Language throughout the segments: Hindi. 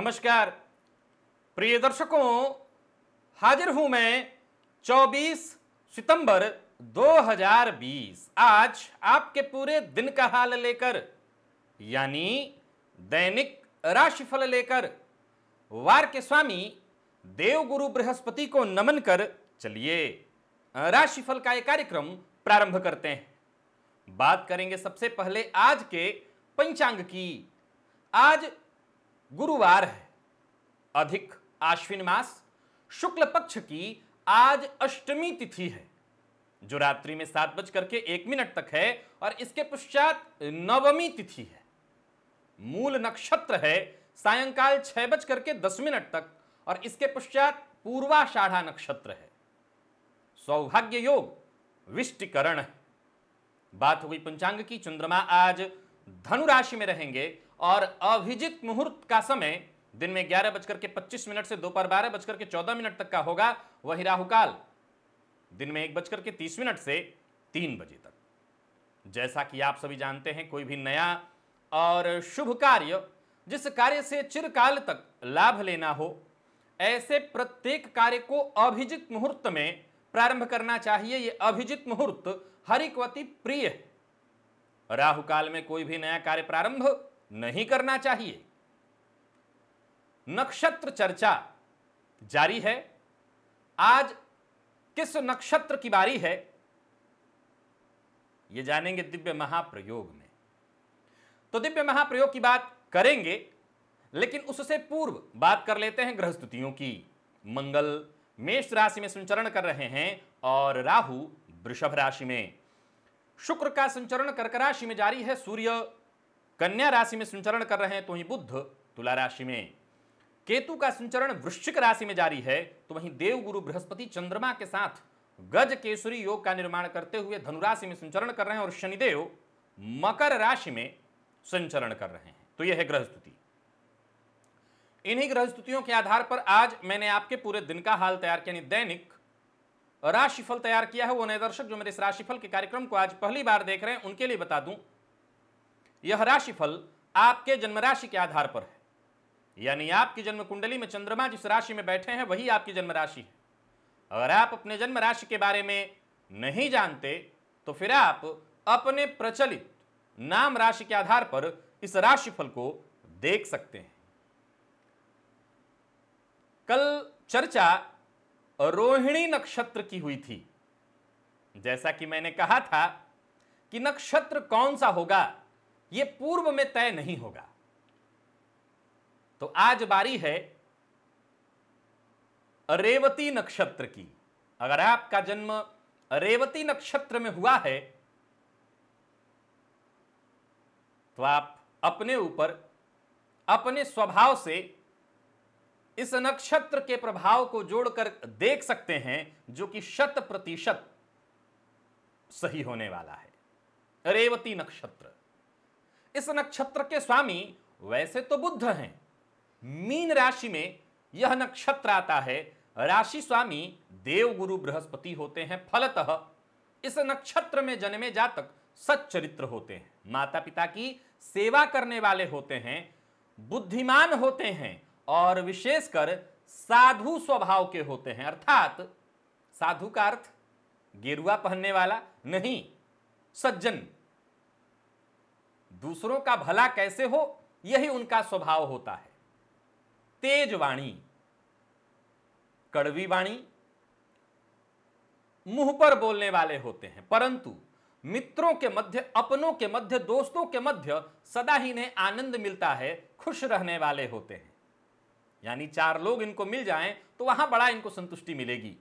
नमस्कार प्रिय दर्शकों हाजिर हूं मैं 24 सितंबर 2020 आज आपके पूरे दिन का हाल लेकर यानी दैनिक राशिफल लेकर वार के स्वामी देवगुरु बृहस्पति को नमन कर चलिए राशिफल का एक कार्यक्रम प्रारंभ करते हैं बात करेंगे सबसे पहले आज के पंचांग की आज गुरुवार है अधिक आश्विन मास शुक्ल पक्ष की आज अष्टमी तिथि है जो रात्रि में सात बज करके एक मिनट तक है और इसके पश्चात नवमी तिथि है मूल नक्षत्र है सायंकाल छह बज करके दस मिनट तक और इसके पश्चात पूर्वाषाढ़ा नक्षत्र है सौभाग्य योग विष्टिकरण है बात हो गई पंचांग की चंद्रमा आज धनु राशि में रहेंगे और अभिजित मुहूर्त का समय दिन में ग्यारह बजकर के पच्चीस मिनट से दोपहर बारह बजकर के चौदह मिनट तक का होगा वही राहुकाल दिन में एक बजकर के तीस मिनट से तीन बजे तक जैसा कि आप सभी जानते हैं कोई भी नया और शुभ कार्य जिस कार्य से चिरकाल तक लाभ लेना हो ऐसे प्रत्येक कार्य को अभिजित मुहूर्त में प्रारंभ करना चाहिए यह अभिजित मुहूर्त हरिकवती प्रिय राहु काल में कोई भी नया कार्य प्रारंभ नहीं करना चाहिए नक्षत्र चर्चा जारी है आज किस नक्षत्र की बारी है यह जानेंगे दिव्य महाप्रयोग में तो दिव्य महाप्रयोग की बात करेंगे लेकिन उससे पूर्व बात कर लेते हैं ग्रह स्तुतियों की मंगल मेष राशि में संचरण कर रहे हैं और राहु वृषभ राशि में शुक्र का संचरण कर्क राशि में जारी है सूर्य कन्या राशि में संचरण कर रहे हैं तो वहीं बुद्ध तुला राशि में केतु का संचरण वृश्चिक राशि में जारी है तो वहीं देव गुरु बृहस्पति चंद्रमा के साथ गज केसरी योग का निर्माण करते हुए धनुराशि में संचरण कर रहे हैं और शनिदेव मकर राशि में संचरण कर रहे हैं तो यह है ग्रह स्तुति इन्हीं ग्रह स्तुतियों के आधार पर आज मैंने आपके पूरे दिन का हाल तैयार किया दैनिक राशिफल तैयार किया है वो नए दर्शक जो मेरे इस राशिफल के कार्यक्रम को आज पहली बार देख रहे हैं उनके लिए बता दूं यह राशिफल आपके जन्म राशि के आधार पर है यानी आपकी जन्म कुंडली में चंद्रमा जिस राशि में बैठे हैं वही आपकी जन्म राशि है अगर आप अपने जन्म राशि के बारे में नहीं जानते तो फिर आप अपने प्रचलित नाम राशि के आधार पर इस राशिफल को देख सकते हैं कल चर्चा रोहिणी नक्षत्र की हुई थी जैसा कि मैंने कहा था कि नक्षत्र कौन सा होगा ये पूर्व में तय नहीं होगा तो आज बारी है रेवती नक्षत्र की अगर आपका जन्म रेवती नक्षत्र में हुआ है तो आप अपने ऊपर अपने स्वभाव से इस नक्षत्र के प्रभाव को जोड़कर देख सकते हैं जो कि शत प्रतिशत सही होने वाला है रेवती नक्षत्र इस नक्षत्र के स्वामी वैसे तो बुद्ध हैं मीन राशि में यह नक्षत्र आता है राशि स्वामी देवगुरु बृहस्पति होते हैं फलतः इस नक्षत्र में जन्मे जातक सच्चरित्र होते हैं माता पिता की सेवा करने वाले होते हैं बुद्धिमान होते हैं और विशेषकर साधु स्वभाव के होते हैं अर्थात साधु का अर्थ गेरुआ पहनने वाला नहीं सज्जन दूसरों का भला कैसे हो यही उनका स्वभाव होता है तेज वाणी कड़वी वाणी मुंह पर बोलने वाले होते हैं परंतु मित्रों के मध्य अपनों के मध्य दोस्तों के मध्य सदा ही इन्हें आनंद मिलता है खुश रहने वाले होते हैं यानी चार लोग इनको मिल जाएं तो वहां बड़ा इनको संतुष्टि मिलेगी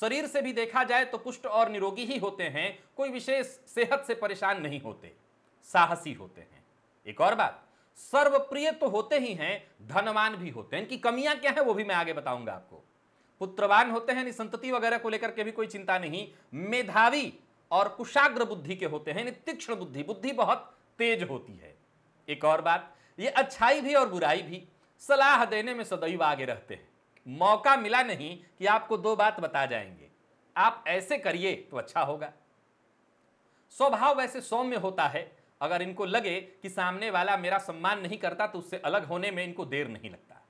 शरीर से भी देखा जाए तो पुष्ट और निरोगी ही होते हैं कोई विशेष सेहत से परेशान नहीं होते साहसी होते हैं एक और बात सर्वप्रिय तो होते ही हैं धनवान भी होते हैं इनकी कमियां क्या है वो भी मैं आगे बताऊंगा आपको पुत्रवान होते हैं संतति वगैरह को लेकर के भी कोई चिंता नहीं मेधावी और कुशाग्र बुद्धि के होते हैं तीक्ष्ण बुद्धि बुद्धि बहुत तेज होती है एक और बात ये अच्छाई भी और बुराई भी सलाह देने में सदैव आगे रहते हैं मौका मिला नहीं कि आपको दो बात बता जाएंगे आप ऐसे करिए तो अच्छा होगा स्वभाव वैसे सौम्य होता है अगर इनको लगे कि सामने वाला मेरा सम्मान नहीं करता तो उससे अलग होने में इनको देर नहीं लगता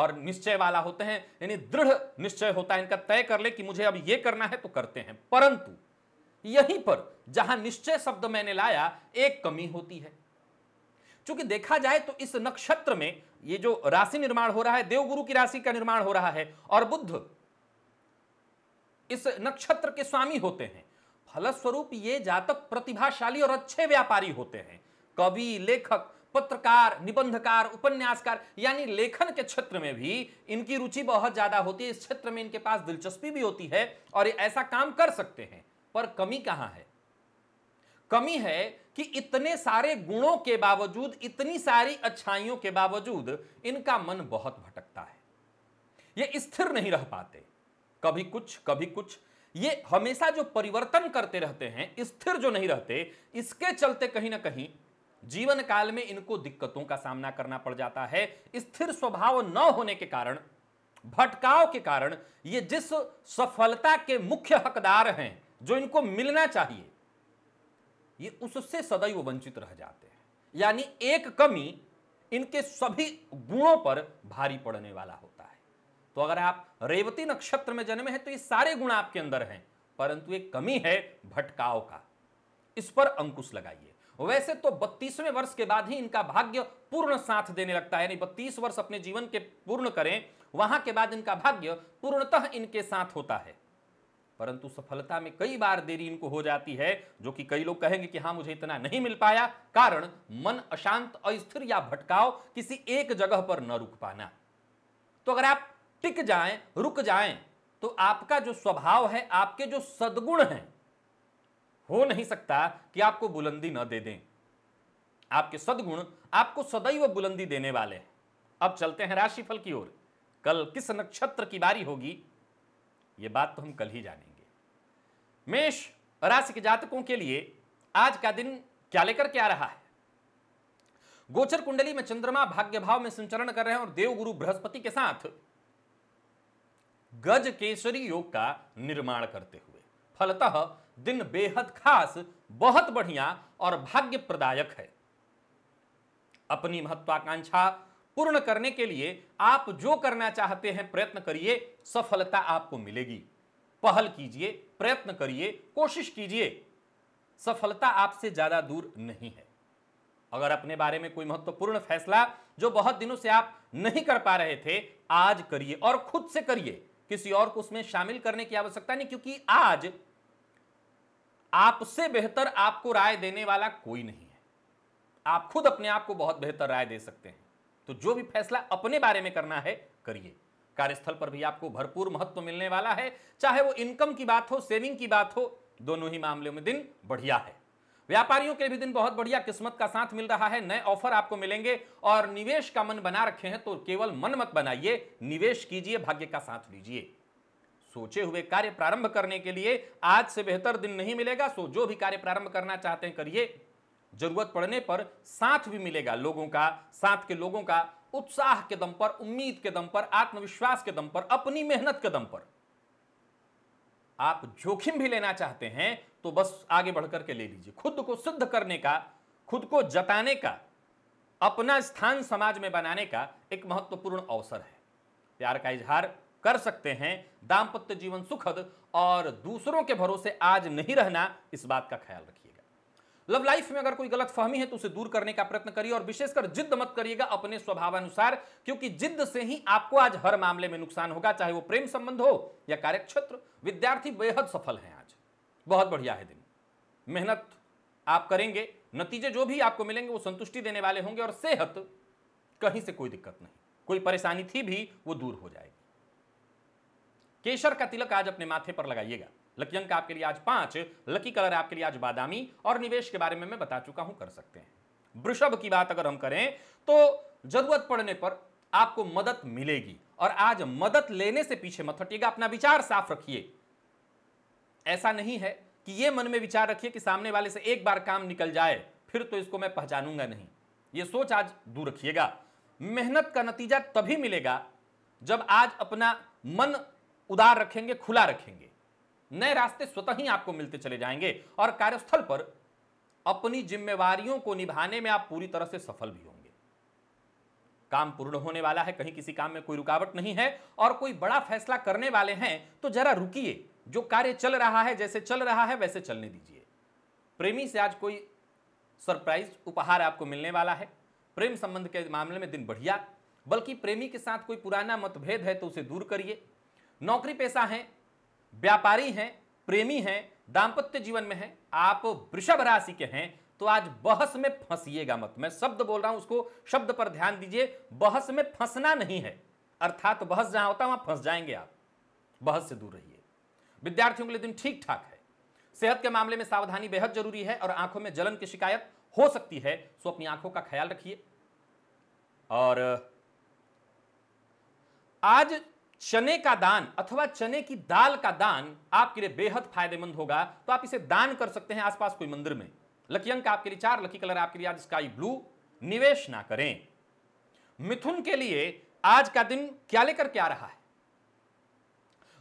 और निश्चय वाला होते हैं यानी दृढ़ निश्चय होता है इनका तय कर ले कि मुझे अब ये करना है तो करते हैं परंतु यहीं पर जहां निश्चय शब्द मैंने लाया एक कमी होती है चूंकि देखा जाए तो इस नक्षत्र में ये जो राशि निर्माण हो रहा है देवगुरु की राशि का निर्माण हो रहा है और बुद्ध इस नक्षत्र के स्वामी होते हैं फलस्वरूप ये जातक प्रतिभाशाली और अच्छे व्यापारी होते हैं कवि लेखक पत्रकार निबंधकार उपन्यासकार यानी लेखन के क्षेत्र में भी इनकी रुचि बहुत ज्यादा होती है इस क्षेत्र में इनके पास दिलचस्पी भी होती है और ये ऐसा काम कर सकते हैं पर कमी कहां है कमी है कि इतने सारे गुणों के बावजूद इतनी सारी अच्छाइयों के बावजूद इनका मन बहुत भटकता है ये स्थिर नहीं रह पाते कभी कुछ कभी कुछ ये हमेशा जो परिवर्तन करते रहते हैं स्थिर जो नहीं रहते इसके चलते कहीं ना कहीं जीवन काल में इनको दिक्कतों का सामना करना पड़ जाता है स्थिर स्वभाव न होने के कारण भटकाव के कारण ये जिस सफलता के मुख्य हकदार हैं जो इनको मिलना चाहिए ये उससे सदैव वंचित रह जाते हैं यानी एक कमी इनके सभी गुणों पर भारी पड़ने वाला हो तो अगर आप रेवती नक्षत्र में जन्मे हैं तो ये सारे गुण आपके अंदर हैं परंतु एक कमी है भटकाव का इस पर अंकुश लगाइए वैसे तो बत्तीसवें वर्ष के बाद ही इनका भाग्य पूर्ण साथ देने लगता है यानी बत्तीस वर्ष अपने जीवन के पूर्ण करें वहां के बाद इनका भाग्य पूर्णतः इनके साथ होता है परंतु सफलता में कई बार देरी इनको हो जाती है जो कि कई लोग कहेंगे कि हाँ मुझे इतना नहीं मिल पाया कारण मन अशांत अस्थिर या भटकाव किसी एक जगह पर न रुक पाना तो अगर आप टिक जाएं रुक जाएं तो आपका जो स्वभाव है आपके जो सदगुण हैं हो नहीं सकता कि आपको बुलंदी न दे दें आपके सदगुण आपको सदैव बुलंदी देने वाले हैं अब चलते हैं राशिफल की ओर कल किस नक्षत्र की बारी होगी ये बात तो हम कल ही जानेंगे मेष राशि के जातकों के लिए आज का दिन क्या लेकर के आ रहा है गोचर कुंडली में चंद्रमा भाग्य भाव में संचरण कर रहे हैं और देवगुरु बृहस्पति के साथ गज केसरी योग का निर्माण करते हुए फलतः दिन बेहद खास बहुत बढ़िया और भाग्य प्रदायक है अपनी महत्वाकांक्षा पूर्ण करने के लिए आप जो करना चाहते हैं प्रयत्न करिए सफलता आपको मिलेगी पहल कीजिए प्रयत्न करिए कोशिश कीजिए सफलता आपसे ज्यादा दूर नहीं है अगर अपने बारे में कोई महत्वपूर्ण फैसला जो बहुत दिनों से आप नहीं कर पा रहे थे आज करिए और खुद से करिए किसी और को उसमें शामिल करने की आवश्यकता नहीं क्योंकि आज आपसे बेहतर आपको राय देने वाला कोई नहीं है आप खुद अपने आप को बहुत बेहतर राय दे सकते हैं तो जो भी फैसला अपने बारे में करना है करिए कार्यस्थल पर भी आपको भरपूर महत्व मिलने वाला है चाहे वो इनकम की बात हो सेविंग की बात हो दोनों ही मामलों में दिन बढ़िया है व्यापारियों के भी दिन बहुत बढ़िया किस्मत का साथ मिल रहा है नए ऑफर आपको मिलेंगे और निवेश का मन बना रखे हैं तो केवल मन मत बनाइए निवेश कीजिए भाग्य का साथ लीजिए सोचे हुए कार्य प्रारंभ करने के लिए आज से बेहतर दिन नहीं मिलेगा सो जो भी कार्य प्रारंभ करना चाहते हैं करिए जरूरत पड़ने पर साथ भी मिलेगा लोगों का साथ के लोगों का उत्साह के दम पर उम्मीद के दम पर आत्मविश्वास के दम पर अपनी मेहनत के दम पर आप जोखिम भी लेना चाहते हैं तो बस आगे बढ़कर के ले लीजिए खुद को सिद्ध करने का खुद को जताने का अपना स्थान समाज में बनाने का एक महत्वपूर्ण अवसर है प्यार का इजहार कर सकते हैं दाम्पत्य जीवन सुखद और दूसरों के भरोसे आज नहीं रहना इस बात का ख्याल रखिए लव लाइफ में अगर कोई गलत फहमी है तो उसे दूर करने का प्रयत्न करिए और विशेषकर जिद्द मत करिएगा अपने स्वभावानुसार क्योंकि जिद्द से ही आपको आज हर मामले में नुकसान होगा चाहे वो प्रेम संबंध हो या कार्यक्षेत्र विद्यार्थी बेहद सफल हैं आज बहुत बढ़िया है दिन मेहनत आप करेंगे नतीजे जो भी आपको मिलेंगे वो संतुष्टि देने वाले होंगे और सेहत कहीं से कोई दिक्कत नहीं कोई परेशानी थी भी वो दूर हो जाएगी केशर का तिलक आज अपने माथे पर लगाइएगा लकी अंक आपके लिए आज पांच लकी कलर आपके लिए आज बादामी और निवेश के बारे में मैं बता चुका हूं कर सकते हैं वृषभ की बात अगर हम करें तो जरूरत पड़ने पर आपको मदद मिलेगी और आज मदद लेने से पीछे मत हटिएगा अपना विचार साफ रखिए ऐसा नहीं है कि ये मन में विचार रखिए कि सामने वाले से एक बार काम निकल जाए फिर तो इसको मैं पहचानूंगा नहीं ये सोच आज दूर रखिएगा मेहनत का नतीजा तभी मिलेगा जब आज अपना मन उदार रखेंगे खुला रखेंगे नए रास्ते स्वतः ही आपको मिलते चले जाएंगे और कार्यस्थल पर अपनी जिम्मेवारियों को निभाने में आप पूरी तरह से सफल भी होंगे काम पूर्ण होने वाला है कहीं किसी काम में कोई रुकावट नहीं है और कोई बड़ा फैसला करने वाले हैं तो जरा रुकिए जो कार्य चल रहा है जैसे चल रहा है वैसे चलने दीजिए प्रेमी से आज कोई सरप्राइज उपहार आपको मिलने वाला है प्रेम संबंध के मामले में दिन बढ़िया बल्कि प्रेमी के साथ कोई पुराना मतभेद है तो उसे दूर करिए नौकरी पेशा है व्यापारी हैं प्रेमी हैं दाम्पत्य जीवन में हैं आप वृषभ राशि के हैं तो आज बहस में फंसिएगा मत मैं शब्द बोल रहा हूं उसको शब्द पर ध्यान दीजिए बहस में फंसना नहीं है अर्थात तो बहस जहां होता है वहां फंस जाएंगे आप बहस से दूर रहिए विद्यार्थियों के लिए दिन ठीक ठाक है सेहत के मामले में सावधानी बेहद जरूरी है और आंखों में जलन की शिकायत हो सकती है सो अपनी आंखों का ख्याल रखिए और आज चने का दान अथवा चने की दाल का दान आपके लिए बेहद फायदेमंद होगा तो आप इसे दान कर सकते हैं आसपास कोई मंदिर में लकी अंक आपके लिए चार लकी कलर आपके लिए आज स्काई ब्लू निवेश ना करें मिथुन के लिए आज का दिन क्या लेकर के आ रहा है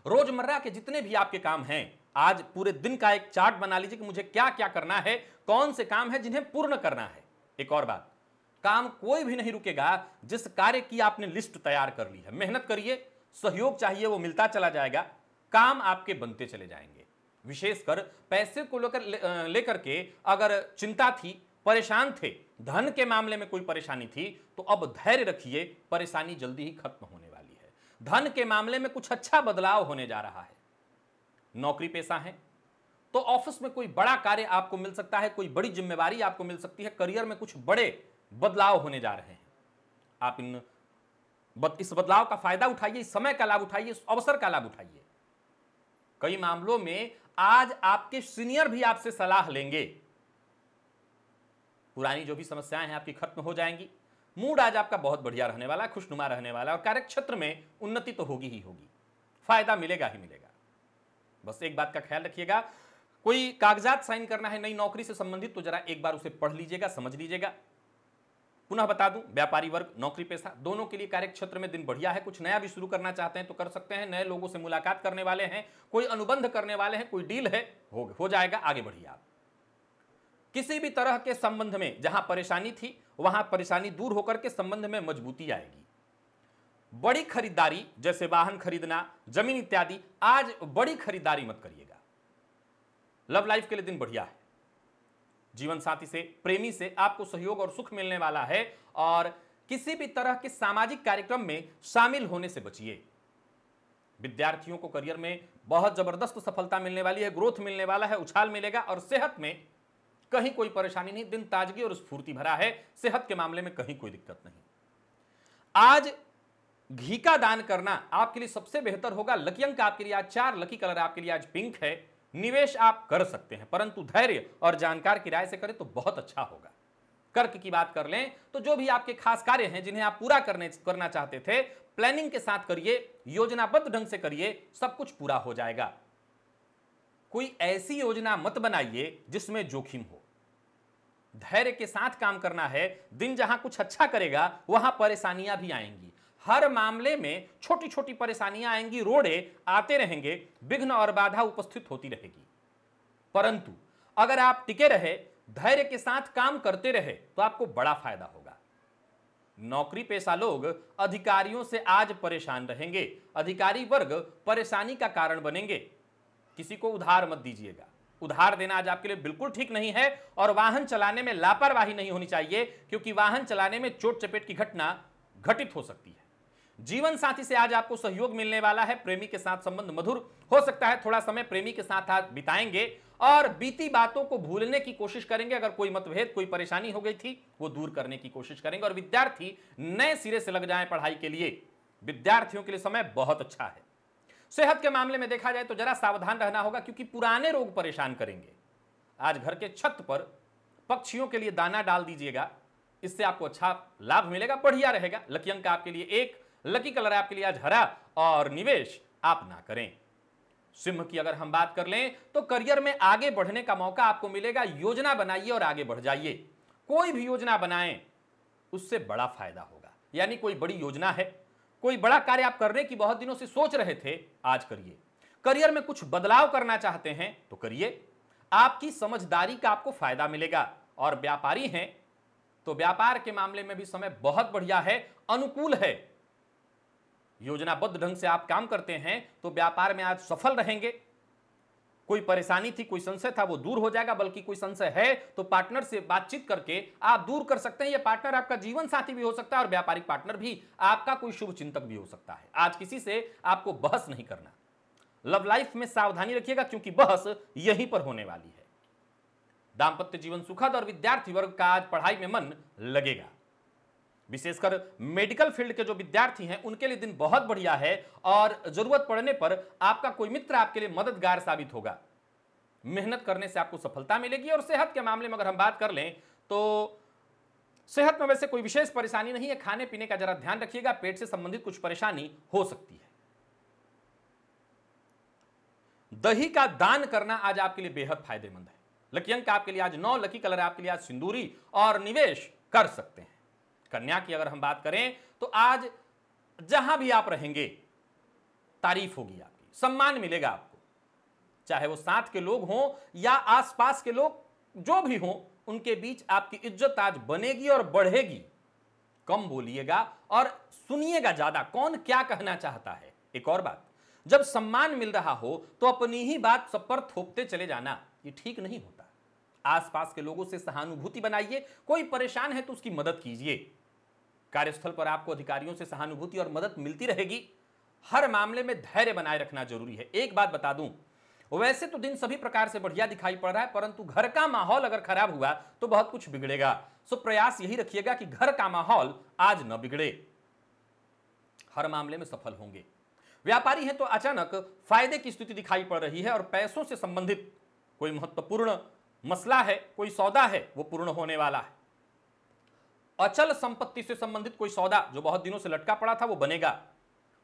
रोजमर्रा के जितने भी आपके काम हैं आज पूरे दिन का एक चार्ट बना लीजिए कि मुझे क्या क्या करना है कौन से काम है जिन्हें पूर्ण करना है एक और बात काम कोई भी नहीं रुकेगा जिस कार्य की आपने लिस्ट तैयार कर ली है मेहनत करिए सहयोग चाहिए वो मिलता चला जाएगा काम आपके बनते चले जाएंगे विशेषकर पैसे को लेकर लेकर के अगर चिंता थी परेशान थे धन के मामले में कोई परेशानी थी तो अब धैर्य रखिए परेशानी जल्दी ही खत्म होने वाली है धन के मामले में कुछ अच्छा बदलाव होने जा रहा है नौकरी पेशा है तो ऑफिस में कोई बड़ा कार्य आपको मिल सकता है कोई बड़ी जिम्मेवारी आपको मिल सकती है करियर में कुछ बड़े बदलाव होने जा रहे हैं आप इन इस बदलाव का फायदा उठाइए इस समय का लाभ उठाइए इस अवसर का लाभ उठाइए कई मामलों में आज आपके सीनियर भी आपसे सलाह लेंगे पुरानी जो भी समस्याएं हैं आपकी खत्म हो जाएंगी मूड आज आपका बहुत बढ़िया रहने वाला खुशनुमा रहने वाला और कार्यक्षेत्र में उन्नति तो होगी ही होगी फायदा मिलेगा ही मिलेगा बस एक बात का ख्याल रखिएगा कोई कागजात साइन करना है नई नौकरी से संबंधित तो जरा एक बार उसे पढ़ लीजिएगा समझ लीजिएगा पुनः बता दूं व्यापारी वर्ग नौकरी पेशा दोनों के लिए कार्य क्षेत्र में दिन बढ़िया है कुछ नया भी शुरू करना चाहते हैं तो कर सकते हैं नए लोगों से मुलाकात करने वाले हैं कोई अनुबंध करने वाले हैं कोई डील है हो, हो जाएगा आगे बढ़िए आप किसी भी तरह के संबंध में जहां परेशानी थी वहां परेशानी दूर होकर के संबंध में मजबूती आएगी बड़ी खरीदारी जैसे वाहन खरीदना जमीन इत्यादि आज बड़ी खरीदारी मत करिएगा लव लाइफ के लिए दिन बढ़िया है जीवन साथी से प्रेमी से आपको सहयोग और सुख मिलने वाला है और किसी भी तरह के सामाजिक कार्यक्रम में शामिल होने से बचिए विद्यार्थियों को करियर में बहुत जबरदस्त सफलता मिलने वाली है ग्रोथ मिलने वाला है उछाल मिलेगा और सेहत में कहीं कोई परेशानी नहीं दिन ताजगी और स्फूर्ति भरा है सेहत के मामले में कहीं कोई दिक्कत नहीं आज घी का दान करना आपके लिए सबसे बेहतर होगा लकी अंक आपके लिए आज चार लकी कलर आपके लिए आज पिंक है निवेश आप कर सकते हैं परंतु धैर्य और जानकार की राय से करें तो बहुत अच्छा होगा कर्क की बात कर लें तो जो भी आपके खास कार्य हैं जिन्हें आप पूरा करने करना चाहते थे प्लानिंग के साथ करिए योजनाबद्ध ढंग से करिए सब कुछ पूरा हो जाएगा कोई ऐसी योजना मत बनाइए जिसमें जोखिम हो धैर्य के साथ काम करना है दिन जहां कुछ अच्छा करेगा वहां परेशानियां भी आएंगी हर मामले में छोटी छोटी परेशानियां आएंगी रोड़े आते रहेंगे विघ्न और बाधा उपस्थित होती रहेगी परंतु अगर आप टिके रहे धैर्य के साथ काम करते रहे तो आपको बड़ा फायदा होगा नौकरी पेशा लोग अधिकारियों से आज परेशान रहेंगे अधिकारी वर्ग परेशानी का कारण बनेंगे किसी को उधार मत दीजिएगा उधार देना आज आपके लिए बिल्कुल ठीक नहीं है और वाहन चलाने में लापरवाही नहीं होनी चाहिए क्योंकि वाहन चलाने में चोट चपेट की घटना घटित हो सकती है जीवन साथी से आज आपको सहयोग मिलने वाला है प्रेमी के साथ संबंध मधुर हो सकता है थोड़ा समय प्रेमी के साथ आज बिताएंगे और बीती बातों को भूलने की कोशिश करेंगे अगर कोई मतभेद कोई परेशानी हो गई थी वो दूर करने की कोशिश करेंगे और विद्यार्थी नए सिरे से लग जाए पढ़ाई के लिए विद्यार्थियों के लिए समय बहुत अच्छा है सेहत के मामले में देखा जाए तो जरा सावधान रहना होगा क्योंकि पुराने रोग परेशान करेंगे आज घर के छत पर पक्षियों के लिए दाना डाल दीजिएगा इससे आपको अच्छा लाभ मिलेगा बढ़िया रहेगा लकी अंक आपके लिए एक लकी कलर आपके लिए आज हरा और निवेश आप ना करें सिंह की अगर हम बात कर लें तो करियर में आगे बढ़ने का मौका आपको मिलेगा योजना बनाइए और आगे बढ़ जाइए कोई भी योजना बनाएं उससे बड़ा फायदा होगा यानी कोई बड़ी योजना है कोई बड़ा कार्य आप करने की बहुत दिनों से सोच रहे थे आज करिए करियर में कुछ बदलाव करना चाहते हैं तो करिए आपकी समझदारी का आपको फायदा मिलेगा और व्यापारी हैं तो व्यापार के मामले में भी समय बहुत बढ़िया है अनुकूल है योजनाबद्ध ढंग से आप काम करते हैं तो व्यापार में आज सफल रहेंगे कोई परेशानी थी कोई संशय था वो दूर हो जाएगा बल्कि कोई संशय है तो पार्टनर से बातचीत करके आप दूर कर सकते हैं ये पार्टनर आपका जीवन साथी भी हो सकता है और व्यापारिक पार्टनर भी आपका कोई शुभ चिंतक भी हो सकता है आज किसी से आपको बहस नहीं करना लव लाइफ में सावधानी रखिएगा क्योंकि बहस यहीं पर होने वाली है दाम्पत्य जीवन सुखद और विद्यार्थी वर्ग का आज पढ़ाई में मन लगेगा विशेषकर मेडिकल फील्ड के जो विद्यार्थी हैं उनके लिए दिन बहुत बढ़िया है और जरूरत पड़ने पर आपका कोई मित्र आपके लिए मददगार साबित होगा मेहनत करने से आपको सफलता मिलेगी और सेहत के मामले में अगर हम बात कर लें तो सेहत में वैसे कोई विशेष परेशानी नहीं है खाने पीने का जरा ध्यान रखिएगा पेट से संबंधित कुछ परेशानी हो सकती है दही का दान करना आज आपके लिए बेहद फायदेमंद है लकी अंक आपके लिए आज नौ लकी कलर आपके लिए आज सिंदूरी और निवेश कर सकते हैं कन्या की अगर हम बात करें तो आज जहां भी आप रहेंगे तारीफ होगी आपकी सम्मान मिलेगा आपको चाहे वो साथ के लोग हों या आसपास के लोग जो भी हों उनके बीच आपकी इज्जत आज बनेगी और बढ़ेगी कम बोलिएगा और सुनिएगा ज्यादा कौन क्या कहना चाहता है एक और बात जब सम्मान मिल रहा हो तो अपनी ही बात सब पर थोपते चले जाना ये ठीक नहीं होता आसपास के लोगों से सहानुभूति बनाइए कोई परेशान है तो उसकी मदद कीजिए कार्यस्थल पर आपको अधिकारियों से सहानुभूति और मदद मिलती रहेगी हर मामले में धैर्य बनाए रखना जरूरी है एक बात बता दूं वैसे तो दिन सभी प्रकार से बढ़िया दिखाई पड़ रहा है परंतु घर का माहौल अगर खराब हुआ तो बहुत कुछ बिगड़ेगा सो प्रयास यही रखिएगा कि घर का माहौल आज न बिगड़े हर मामले में सफल होंगे व्यापारी हैं तो अचानक फायदे की स्थिति दिखाई पड़ रही है और पैसों से संबंधित कोई महत्वपूर्ण मसला है कोई सौदा है वो पूर्ण होने वाला है अचल संपत्ति से संबंधित कोई सौदा जो बहुत दिनों से लटका पड़ा था वो बनेगा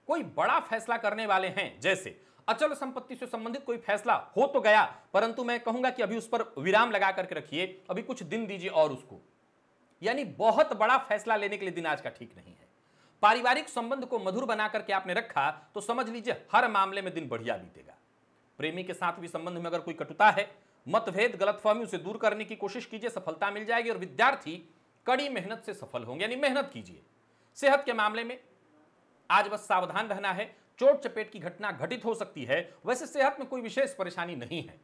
कोई बड़ा फैसला करने वाले हैं जैसे अचल संपत्ति से संबंधित कोई फैसला हो तो गया परंतु मैं कहूंगा कि अभी उस पर विराम लगा करके रखिए अभी कुछ दिन दीजिए और उसको यानी बहुत बड़ा फैसला लेने के लिए दिन आज का ठीक नहीं है पारिवारिक संबंध को मधुर बना करके आपने रखा तो समझ लीजिए हर मामले में दिन बढ़िया बीतेगा प्रेमी के साथ भी संबंध में अगर कोई कटुता है मतभेद गलतफहमी उसे दूर करने की कोशिश कीजिए सफलता मिल जाएगी और विद्यार्थी कड़ी मेहनत से सफल होंगे यानी मेहनत कीजिए सेहत के मामले में आज बस सावधान रहना है चोट चपेट की घटना घटित हो सकती है वैसे सेहत में कोई विशेष परेशानी नहीं है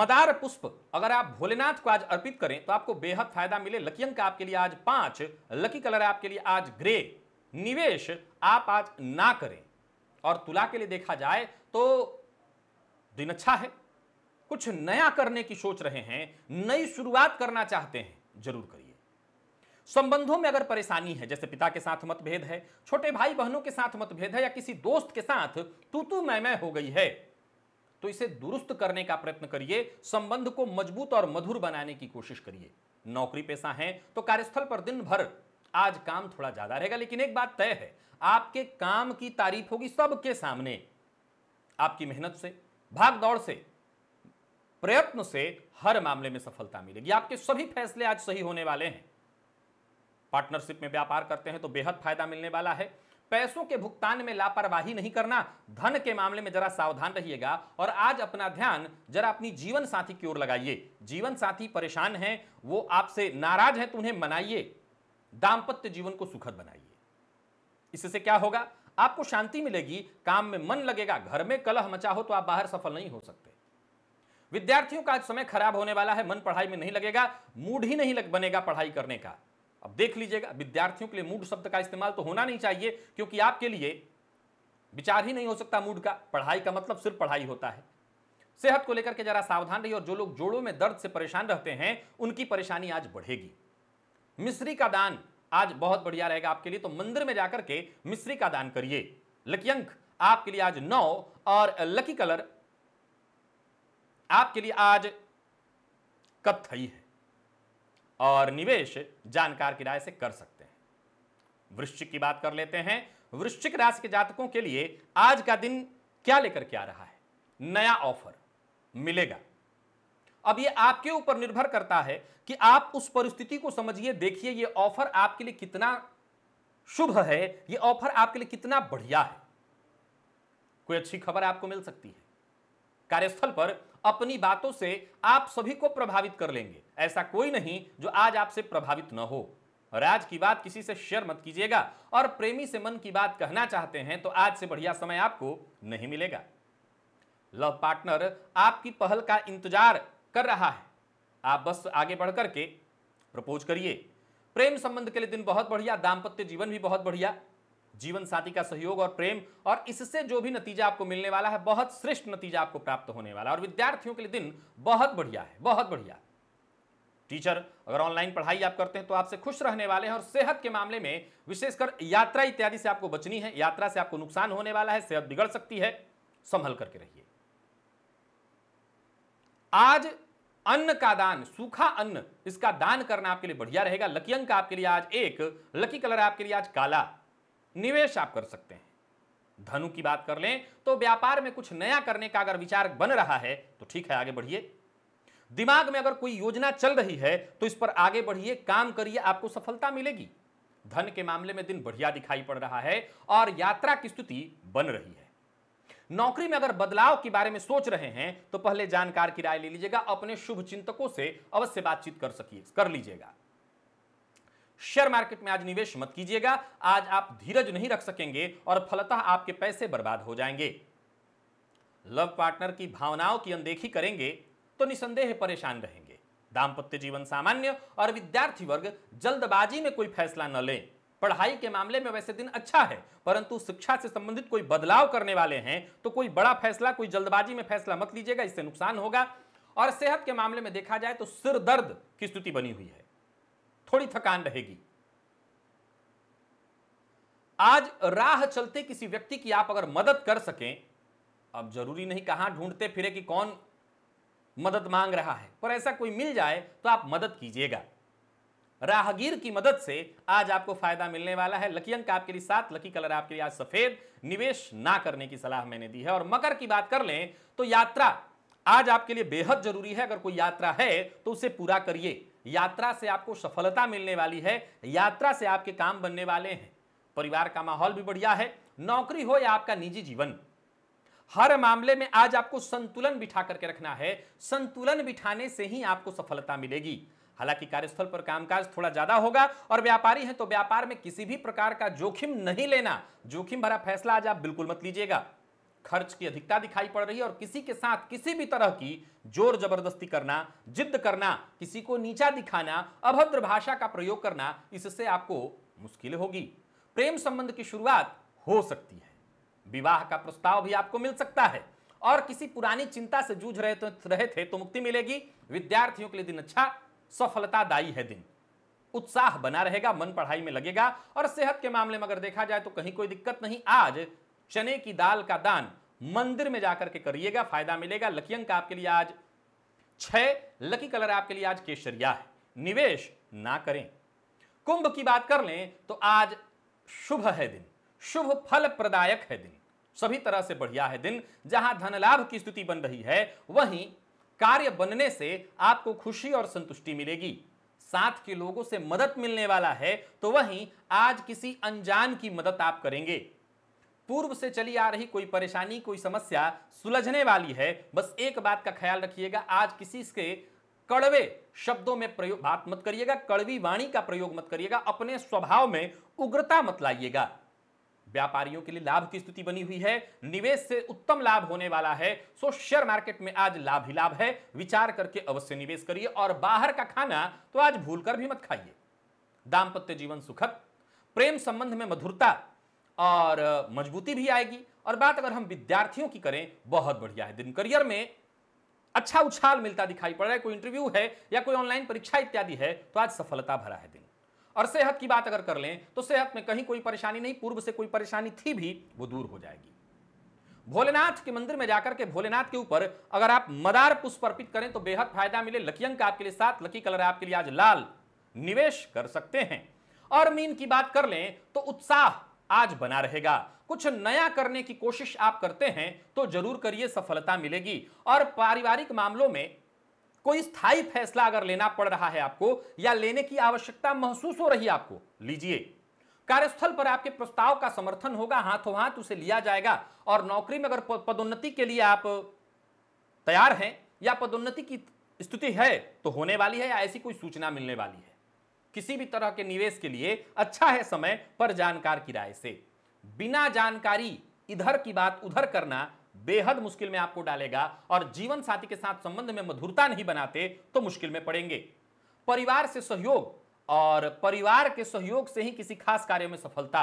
मदार पुष्प अगर आप भोलेनाथ को आज अर्पित करें तो आपको बेहद फायदा मिले लकी अंक आपके लिए आज पांच लकी कलर आपके लिए आज ग्रे निवेश आप आज ना करें और तुला के लिए देखा जाए तो दिन अच्छा है कुछ नया करने की सोच रहे हैं नई शुरुआत करना चाहते हैं जरूर करिए संबंधों में अगर परेशानी है जैसे पिता के साथ मतभेद है छोटे भाई बहनों के साथ मतभेद है या किसी दोस्त के साथ तू तू मैं मैं हो गई है तो इसे दुरुस्त करने का प्रयत्न करिए संबंध को मजबूत और मधुर बनाने की कोशिश करिए नौकरी पेशा है तो कार्यस्थल पर दिन भर आज काम थोड़ा ज्यादा रहेगा लेकिन एक बात तय है आपके काम की तारीफ होगी सबके सामने आपकी मेहनत से भाग दौड़ से प्रयत्न से हर मामले में सफलता मिलेगी आपके सभी फैसले आज सही होने वाले हैं पार्टनरशिप में व्यापार करते हैं तो बेहद फायदा मिलने वाला है पैसों के भुगतान में लापरवाही नहीं करना धन के मामले में जरा सावधान रहिएगा और आज अपना ध्यान जरा अपनी जीवन साथी की ओर लगाइए जीवन साथी परेशान हैं वो आपसे नाराज हैं तो उन्हें मनाइए दाम्पत्य जीवन को सुखद बनाइए इससे क्या होगा आपको शांति मिलेगी काम में मन लगेगा घर में कलह मचा हो तो आप बाहर सफल नहीं हो सकते विद्यार्थियों का आज समय खराब होने वाला है मन पढ़ाई में नहीं लगेगा मूड ही नहीं लग बनेगा पढ़ाई करने का अब देख लीजिएगा विद्यार्थियों के लिए मूड शब्द का इस्तेमाल तो होना नहीं चाहिए क्योंकि आपके लिए विचार ही नहीं हो सकता मूड का पढ़ाई का मतलब सिर्फ पढ़ाई होता है सेहत को लेकर के जरा सावधान रहिए और जो लोग जोड़ों में दर्द से परेशान रहते हैं उनकी परेशानी आज बढ़ेगी मिश्री का दान आज बहुत बढ़िया रहेगा आपके लिए तो मंदिर में जाकर के मिश्री का दान करिए लकी अंक आपके लिए आज नौ और लकी कलर आपके लिए आज कथई है और निवेश जानकार की राय से कर सकते हैं वृश्चिक की बात कर लेते हैं वृश्चिक राशि के जातकों के लिए आज का दिन क्या लेकर के आ रहा है नया ऑफर मिलेगा अब ये आपके ऊपर निर्भर करता है कि आप उस परिस्थिति को समझिए देखिए ये ऑफर आपके लिए कितना शुभ है ये ऑफर आपके लिए कितना बढ़िया है कोई अच्छी खबर आपको मिल सकती है कार्यस्थल पर अपनी बातों से आप सभी को प्रभावित कर लेंगे ऐसा कोई नहीं जो आज आपसे प्रभावित न हो और आज की बात किसी से शेयर मत कीजिएगा और प्रेमी से मन की बात कहना चाहते हैं तो आज से बढ़िया समय आपको नहीं मिलेगा लव पार्टनर आपकी पहल का इंतजार कर रहा है आप बस आगे बढ़ करके प्रपोज करिए प्रेम संबंध के लिए दिन बहुत बढ़िया दाम्पत्य जीवन भी बहुत बढ़िया जीवन साथी का सहयोग और प्रेम और इससे जो भी नतीजा आपको मिलने वाला है बहुत श्रेष्ठ नतीजा आपको प्राप्त होने वाला है और विद्यार्थियों के लिए दिन बहुत बढ़िया है बहुत बढ़िया टीचर अगर ऑनलाइन पढ़ाई आप करते हैं तो आपसे खुश रहने वाले हैं और सेहत के मामले में विशेषकर यात्रा इत्यादि से आपको बचनी है यात्रा से आपको नुकसान होने वाला है सेहत बिगड़ सकती है संभल करके रहिए आज अन्न का दान सूखा अन्न इसका दान करना आपके लिए बढ़िया रहेगा लकी अंक आपके लिए आज एक लकी कलर आपके लिए आज काला निवेश आप कर सकते हैं धनु की बात कर लें तो व्यापार में कुछ नया करने का अगर विचार बन रहा है तो ठीक है आगे बढ़िए दिमाग में अगर कोई योजना चल रही है तो इस पर आगे बढ़िए काम करिए आपको सफलता मिलेगी धन के मामले में दिन बढ़िया दिखाई पड़ रहा है और यात्रा की स्थिति बन रही है नौकरी में अगर बदलाव के बारे में सोच रहे हैं तो पहले जानकार की राय ले लीजिएगा अपने शुभ चिंतकों से अवश्य बातचीत कर सकिए कर लीजिएगा शेयर मार्केट में आज निवेश मत कीजिएगा आज आप धीरज नहीं रख सकेंगे और फलतः आपके पैसे बर्बाद हो जाएंगे लव पार्टनर की भावनाओं की अनदेखी करेंगे तो निसंदेह परेशान रहेंगे दाम्पत्य जीवन सामान्य और विद्यार्थी वर्ग जल्दबाजी में कोई फैसला न लें पढ़ाई के मामले में वैसे दिन अच्छा है परंतु शिक्षा से संबंधित कोई बदलाव करने वाले हैं तो कोई बड़ा फैसला कोई जल्दबाजी में फैसला मत लीजिएगा इससे नुकसान होगा और सेहत के मामले में देखा जाए तो सिर दर्द की स्थिति बनी हुई है थोड़ी थकान रहेगी आज राह चलते किसी व्यक्ति की आप अगर मदद कर सकें अब जरूरी नहीं कहां ढूंढते फिरे कि कौन मदद मांग रहा है पर ऐसा कोई मिल जाए तो आप मदद कीजिएगा राहगीर की मदद से आज आपको फायदा मिलने वाला है लकी अंक आपके लिए सात लकी कलर आपके लिए आज सफेद निवेश ना करने की सलाह मैंने दी है और मकर की बात कर लें तो यात्रा आज आपके लिए बेहद जरूरी है अगर कोई यात्रा है तो उसे पूरा करिए यात्रा से आपको सफलता मिलने वाली है यात्रा से आपके काम बनने वाले हैं परिवार का माहौल भी बढ़िया है नौकरी हो या आपका निजी जीवन हर मामले में आज आपको संतुलन बिठा करके रखना है संतुलन बिठाने से ही आपको सफलता मिलेगी हालांकि कार्यस्थल पर कामकाज थोड़ा ज्यादा होगा और व्यापारी हैं तो व्यापार में किसी भी प्रकार का जोखिम नहीं लेना जोखिम भरा फैसला आज आप बिल्कुल मत लीजिएगा खर्च की अधिकता दिखाई पड़ रही है और किसी के साथ किसी भी तरह की जोर जबरदस्ती करना जिद्द करना किसी को नीचा दिखाना अभद्र भाषा का प्रयोग करना इससे आपको मुश्किल होगी प्रेम संबंध की शुरुआत हो सकती है विवाह का प्रस्ताव भी आपको मिल सकता है और किसी पुरानी चिंता से जूझ रहे, तो, रहे थे तो मुक्ति मिलेगी विद्यार्थियों के लिए दिन अच्छा सफलतादायी है दिन उत्साह बना रहेगा मन पढ़ाई में लगेगा और सेहत के मामले में अगर देखा जाए तो कहीं कोई दिक्कत नहीं आज चने की दाल का दान मंदिर में जाकर के करिएगा फायदा मिलेगा लकी अंक आपके लिए आज छह लकी कलर आपके लिए आज केसरिया है निवेश ना करें कुंभ की बात कर लें तो आज शुभ है दिन शुभ फल प्रदायक है दिन सभी तरह से बढ़िया है दिन जहां धन लाभ की स्थिति बन रही है वहीं कार्य बनने से आपको खुशी और संतुष्टि मिलेगी साथ के लोगों से मदद मिलने वाला है तो वहीं आज किसी अनजान की मदद आप करेंगे पूर्व से चली आ रही कोई परेशानी कोई समस्या सुलझने वाली है बस एक बात का ख्याल रखिएगा आज किसी के कड़वे शब्दों में प्रयोग बात मत करिएगा कड़वी वाणी का प्रयोग मत करिएगा अपने स्वभाव में उग्रता मत लाइएगा व्यापारियों के लिए लाभ की स्थिति बनी हुई है निवेश से उत्तम लाभ होने वाला है सो शेयर मार्केट में आज लाभ ही लाभ है विचार करके अवश्य निवेश करिए और बाहर का खाना तो आज भूलकर भी मत खाइए दाम्पत्य जीवन सुखद प्रेम संबंध में मधुरता और मजबूती भी आएगी और बात अगर हम विद्यार्थियों की करें बहुत बढ़िया है दिन करियर में अच्छा उछाल मिलता दिखाई पड़ रहा है कोई इंटरव्यू है या कोई ऑनलाइन परीक्षा इत्यादि है तो आज सफलता भरा है दिन और सेहत की बात अगर कर लें तो सेहत में कहीं कोई परेशानी नहीं पूर्व से कोई परेशानी थी भी वो दूर हो जाएगी भोलेनाथ के मंदिर में जाकर के भोलेनाथ के ऊपर अगर आप मदार पुष्प अर्पित करें तो बेहद फायदा मिले लकी अंक आपके लिए साथ लकी कलर आपके लिए आज लाल निवेश कर सकते हैं और मीन की बात कर लें तो उत्साह आज बना रहेगा कुछ नया करने की कोशिश आप करते हैं तो जरूर करिए सफलता मिलेगी और पारिवारिक मामलों में कोई स्थायी फैसला अगर लेना पड़ रहा है आपको या लेने की आवश्यकता महसूस हो रही है आपको लीजिए कार्यस्थल पर आपके प्रस्ताव का समर्थन होगा हाथों हाथ उसे लिया जाएगा और नौकरी में अगर पदोन्नति के लिए आप तैयार हैं या पदोन्नति की स्थिति है तो होने वाली है या ऐसी कोई सूचना मिलने वाली है किसी भी तरह के निवेश के लिए अच्छा है समय पर जानकार की राय से बिना जानकारी इधर की बात उधर करना बेहद मुश्किल में आपको डालेगा और जीवन साथी के साथ संबंध में मधुरता नहीं बनाते तो मुश्किल में पड़ेंगे परिवार से सहयोग और परिवार के सहयोग से ही किसी खास कार्य में सफलता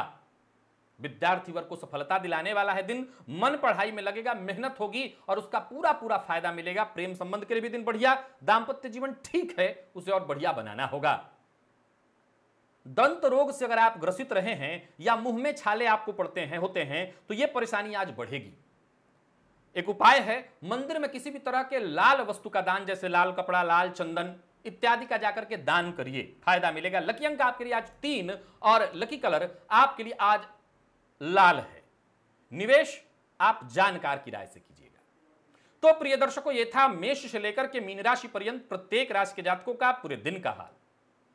विद्यार्थी वर्ग को सफलता दिलाने वाला है दिन मन पढ़ाई में लगेगा मेहनत होगी और उसका पूरा पूरा फायदा मिलेगा प्रेम संबंध के लिए भी दिन बढ़िया दाम्पत्य जीवन ठीक है उसे और बढ़िया बनाना होगा दंत रोग से अगर आप ग्रसित रहे हैं या मुंह में छाले आपको पड़ते हैं होते हैं तो यह परेशानी आज बढ़ेगी एक उपाय है मंदिर में किसी भी तरह के लाल वस्तु का दान जैसे लाल कपड़ा लाल चंदन इत्यादि का जाकर के दान करिए फायदा मिलेगा लकी अंक आपके लिए आज तीन और लकी कलर आपके लिए आज लाल है निवेश आप जानकार की राय से कीजिएगा तो प्रिय दर्शकों यह था मेष से लेकर के मीन राशि पर्यंत प्रत्येक राशि के जातकों का पूरे दिन का हाल